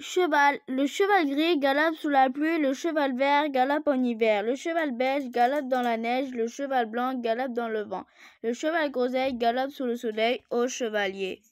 cheval. Le cheval gris galope sous la pluie, le cheval vert galope en hiver, le cheval beige galope dans la neige, le cheval blanc galope dans le vent, le cheval groseille galope sous le soleil, au chevalier.